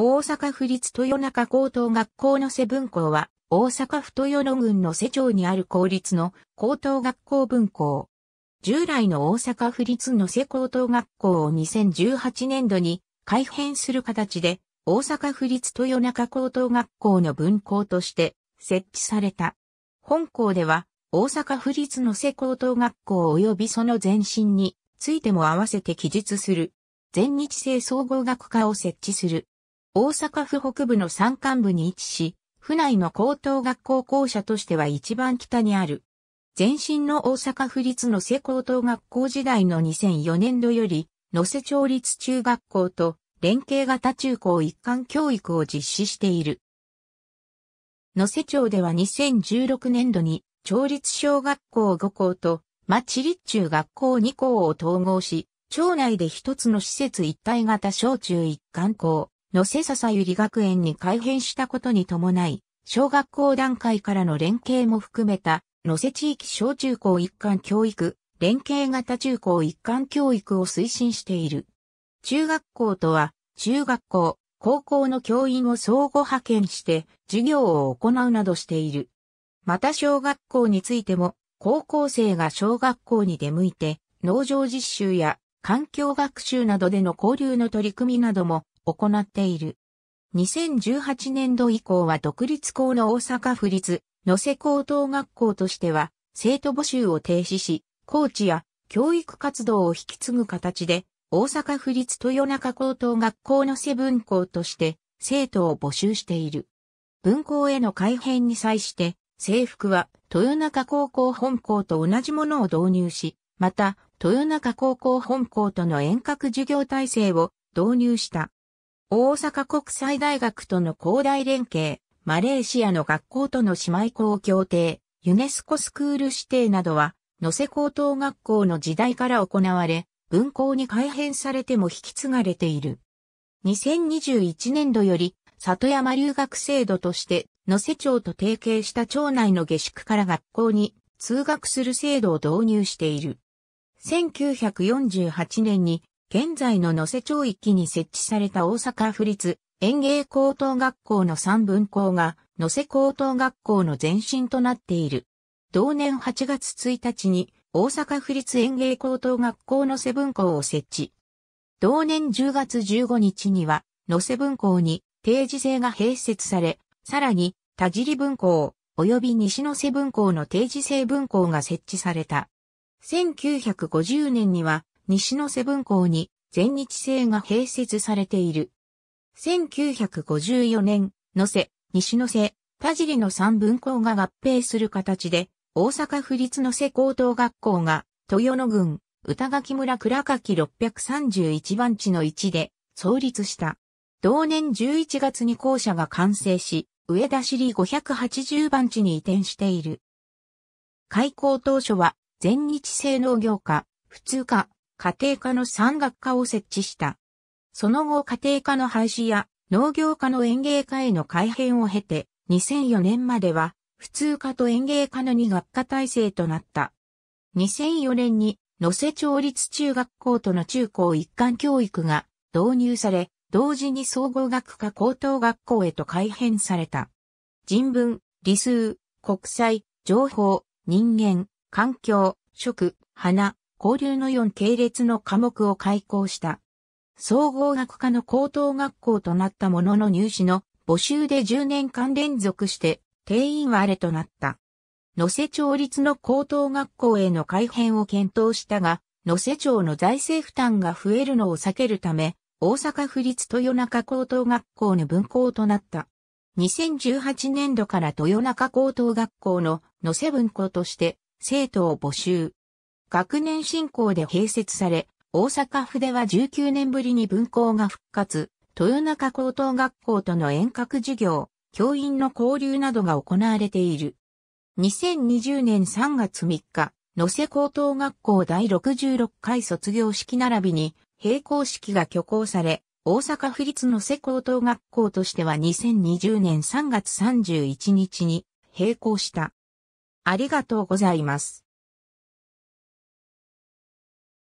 大阪府立豊中高等学校の瀬分校は、大阪府豊野郡の瀬町にある公立の高等学校分校。従来の大阪府立の瀬高等学校を2018年度に改編する形で、大阪府立豊中高等学校の分校として設置された。本校では、大阪府立の瀬高等学校及びその前身についても合わせて記述する。全日制総合学科を設置する。大阪府北部の山間部に位置し、府内の高等学校校舎としては一番北にある。前身の大阪府立野瀬高等学校時代の2004年度より、野瀬町立中学校と連携型中高一貫教育を実施している。野瀬町では2016年度に、町立小学校5校と、町立中学校2校を統合し、町内で一つの施設一体型小中一貫校、野瀬笹百合学園に改編したことに伴い、小学校段階からの連携も含めた、野瀬地域小中高一貫教育、連携型中高一貫教育を推進している。中学校とは、中学校、高校の教員を相互派遣して、授業を行うなどしている。また小学校についても、高校生が小学校に出向いて、農場実習や環境学習などでの交流の取り組みなども行っている。2018年度以降は独立校の大阪府立、野瀬高等学校としては、生徒募集を停止し、コーチや教育活動を引き継ぐ形で、大阪府立豊中高等学校のセブン校として、生徒を募集している。分校への改変に際して、制服は豊中高校本校と同じものを導入し、また、豊中高校本校との遠隔授業体制を導入した。大阪国際大学との広大連携、マレーシアの学校との姉妹校協定、ユネスコスクール指定などは、野瀬高等学校の時代から行われ、文校に改編されても引き継がれている。2021年度より、里山留学制度として、野瀬町と提携した町内の下宿から学校に通学する制度を導入している。1948年に現在の野瀬町域に設置された大阪府立園芸高等学校の三分校が野瀬高等学校の前身となっている。同年8月1日に大阪府立園芸高等学校の瀬分校を設置。同年10月15日には野瀬分校に定時制が併設され、さらに田尻分校及び西野瀬分校の定時制分校が設置された。1950年には西の瀬分校に全日制が併設されている。1954年、野瀬、西野瀬、田尻の三分校が合併する形で、大阪府立野瀬高等学校が、豊野郡、歌垣村倉垣631番地の位置で、創立した。同年11月に校舎が完成し、上田市里580番地に移転している。開校当初は、全日制農業科、普通科、家庭科の山岳科を設置した。その後家庭科の廃止や農業科の園芸科への改編を経て、2004年までは普通科と園芸科の2学科体制となった。2004年に野瀬町立中学校との中高一貫教育が導入され、同時に総合学科高等学校へと改編された。人文、理数、国際、情報、人間、環境、食、花、交流の4系列の科目を開講した。総合学科の高等学校となったものの入試の募集で10年間連続して定員割れとなった。野瀬町立の高等学校への改編を検討したが、野瀬町の財政負担が増えるのを避けるため、大阪府立豊中高等学校の分校となった。2018年度から豊中高等学校の野瀬分校として生徒を募集。学年振興で併設され、大阪府では19年ぶりに分校が復活、豊中高等学校との遠隔授業、教員の交流などが行われている。2020年3月3日、野瀬高等学校第66回卒業式並びに、並行式が挙行され、大阪府立野瀬高等学校としては2020年3月31日に、並行した。ありがとうございます。